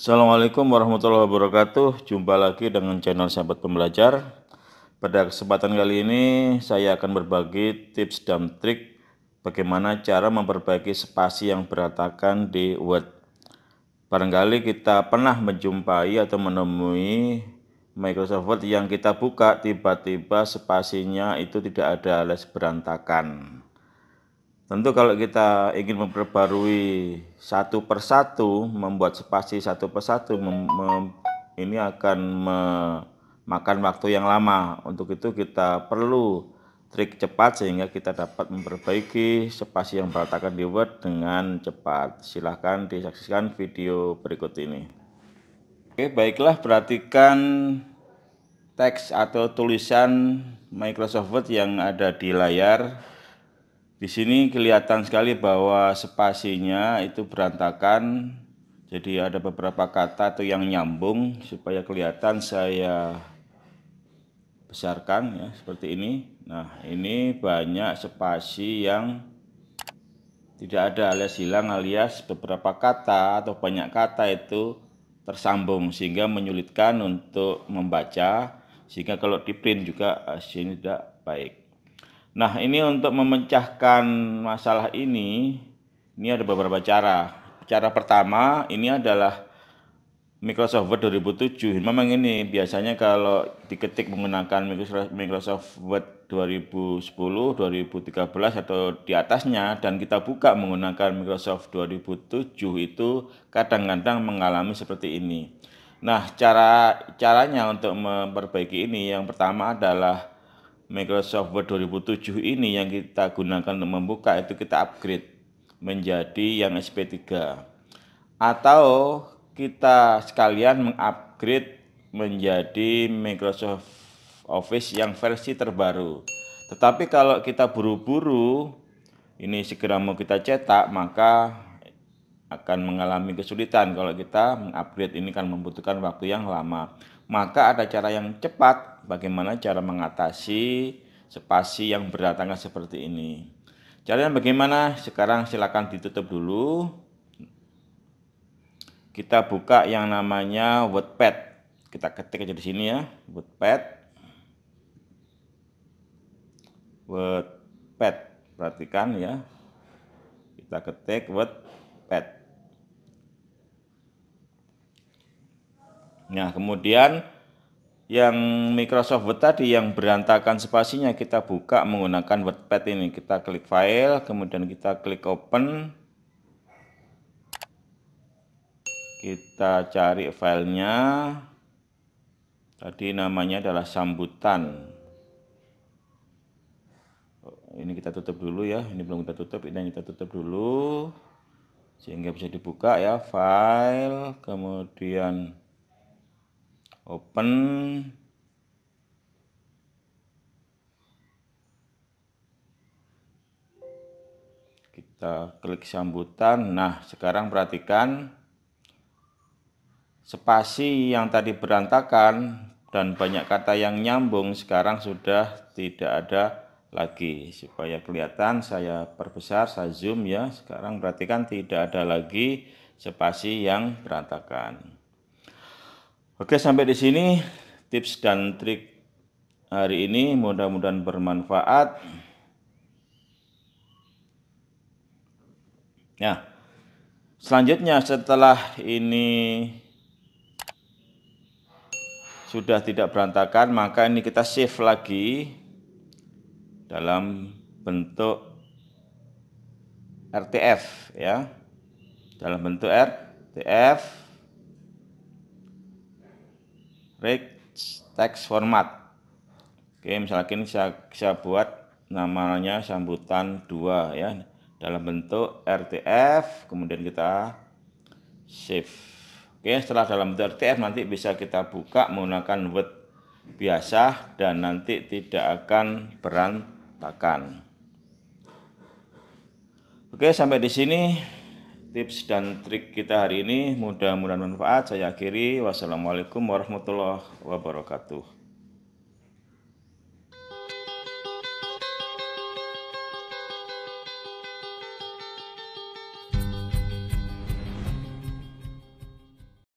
Assalamualaikum warahmatullahi wabarakatuh. Jumpa lagi dengan channel Sahabat Pembelajar. Pada kesempatan kali ini saya akan berbagi tips dan trik bagaimana cara memperbaiki spasi yang berantakan di Word. Barangkali kita pernah menjumpai atau menemui Microsoft Word yang kita buka tiba-tiba spasinya itu tidak ada alias berantakan. Tentu kalau kita ingin memperbarui satu persatu, membuat spasi satu persatu, ini akan memakan waktu yang lama. Untuk itu kita perlu trik cepat sehingga kita dapat memperbaiki spasi yang berantakan di Word dengan cepat. Silahkan disaksikan video berikut ini. Oke, baiklah perhatikan teks atau tulisan Microsoft Word yang ada di layar di sini kelihatan sekali bahwa spasinya itu berantakan. Jadi ada beberapa kata atau yang nyambung supaya kelihatan saya besarkan ya seperti ini. Nah, ini banyak spasi yang tidak ada alias hilang alias beberapa kata atau banyak kata itu tersambung sehingga menyulitkan untuk membaca sehingga kalau di print juga hasilnya ah, tidak baik. Nah, ini untuk memecahkan masalah ini, ini ada beberapa cara. Cara pertama ini adalah Microsoft Word 2007. Memang ini biasanya kalau diketik menggunakan Microsoft Word 2010, 2013 atau di atasnya dan kita buka menggunakan Microsoft 2007 itu kadang-kadang mengalami seperti ini. Nah, cara caranya untuk memperbaiki ini yang pertama adalah Microsoft Word 2007 ini yang kita gunakan untuk membuka itu kita upgrade menjadi yang SP3 atau kita sekalian mengupgrade menjadi Microsoft Office yang versi terbaru. Tetapi kalau kita buru-buru ini segera mau kita cetak, maka akan mengalami kesulitan kalau kita mengupgrade ini kan membutuhkan waktu yang lama. Maka ada cara yang cepat bagaimana cara mengatasi spasi yang berdatangan seperti ini. Caranya bagaimana? Sekarang silakan ditutup dulu. Kita buka yang namanya WordPad. Kita ketik aja di sini ya, WordPad. WordPad, perhatikan ya. Kita ketik WordPad. Nah, kemudian yang Microsoft Word tadi yang berantakan spasinya kita buka menggunakan WordPad ini. Kita klik file, kemudian kita klik open. Kita cari filenya. Tadi namanya adalah sambutan. Ini kita tutup dulu ya. Ini belum kita tutup, ini kita tutup dulu. Sehingga bisa dibuka ya file, kemudian open kita klik sambutan nah sekarang perhatikan spasi yang tadi berantakan dan banyak kata yang nyambung sekarang sudah tidak ada lagi supaya kelihatan saya perbesar saya zoom ya sekarang perhatikan tidak ada lagi spasi yang berantakan Oke, sampai di sini tips dan trik hari ini mudah-mudahan bermanfaat. Ya selanjutnya setelah ini sudah tidak berantakan, maka ini kita save lagi dalam bentuk RTF ya. Dalam bentuk RTF rich text format. Oke, misalkan saya, saya buat namanya sambutan 2 ya dalam bentuk RTF, kemudian kita save. Oke, setelah dalam bentuk RTF nanti bisa kita buka menggunakan Word biasa dan nanti tidak akan berantakan. Oke, sampai di sini tips dan trik kita hari ini. Mudah-mudahan bermanfaat. Saya akhiri. Wassalamualaikum warahmatullahi wabarakatuh.